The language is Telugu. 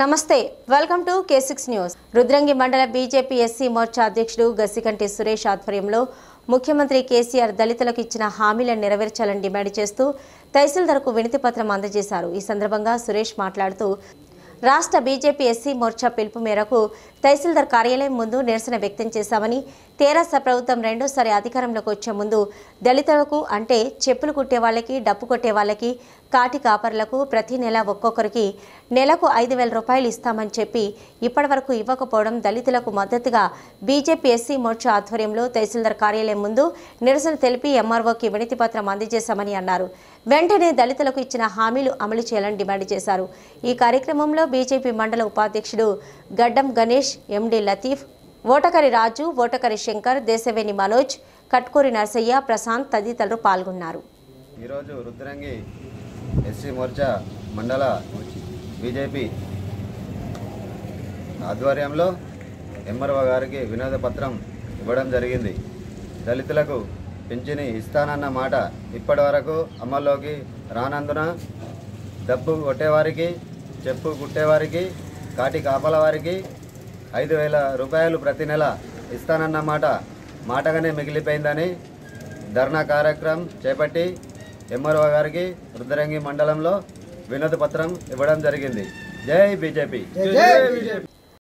నమస్తే welcome to K six news Rudrangi మండల బీజేపీ ఎస్సీ మోర్చా అధ్యక్షుడు గసికంటి సురేష్ ఆధ్వర్యంలో ముఖ్యమంత్రి కేసీఆర్ దళితులకు ఇచ్చిన హామీలను నెరవేర్చాలని డిమాండ్ చేస్తూ తహసీల్దార్కు వినతి పత్రం అందజేశారు ఈ సందర్భంగా సురేష్ మాట్లాడుతూ రాష్ట్ర బీజేపీ ఎస్సీ మోర్చా పిలుపు మేరకు తహసీల్దార్ కార్యాలయం ముందు నిరసన వ్యక్తం చేశామని తేరాస ప్రభుత్వం రెండోసారి అధికారంలోకి వచ్చే ముందు దళితులకు అంటే చెప్పులు కుట్టే వాళ్ళకి డప్పు కొట్టే వాళ్ళకి కాటి కాపర్లకు ప్రతి నెల ఒక్కొక్కరికి నెలకు ఐదు వేల రూపాయలు ఇస్తామని చెప్పి ఇప్పటివరకు ఇవ్వకపోవడం దళితులకు మద్దతుగా బీజేపీ ఎస్సీ మోర్చా ఆధ్వర్యంలో తహసీల్దార్ కార్యాలయం ముందు నిరసన తెలిపి ఎంఆర్ఓకి వినతిపత్రం అందజేశామని అన్నారు వెంటనే దళితులకు ఇచ్చిన హామీలు అమలు చేయాలని డిమాండ్ చేశారు ఈ కార్యక్రమంలో బీజేపీ మండల ఉపాధ్యక్షుడు గడ్డం గణేష్ ఎండి లతీఫ్ ఓటకరి రాజు ఓటకరి శంకర్ దేశవేణి మనోజ్ కట్కూరి నర్సయ్య ప్రశాంత్ తదితరులు పాల్గొన్నారు ఈరోజు రుద్రంగి ఎస్సీ మోర్చా మండల బీజేపీ ఆధ్వర్యంలో ఎమ్మర్వ గారికి వినోద పత్రం ఇవ్వడం జరిగింది దళితులకు పింఛను ఇస్తానన్న మాట ఇప్పటి వరకు అమల్లోకి రానందున డబ్బు కొట్టేవారికి చెప్పు కుట్టేవారికి కాటి కాపల వారికి ఐదు వేల రూపాయలు ప్రతి నెల ఇస్తానన్న మాట మాటగానే మిగిలిపోయిందని ధర్నా కార్యక్రమం చేపట్టి ఎంఆర్ఓ గారికి రుద్రంగి మండలంలో వినోద పత్రం ఇవ్వడం జరిగింది జై బీజేపీ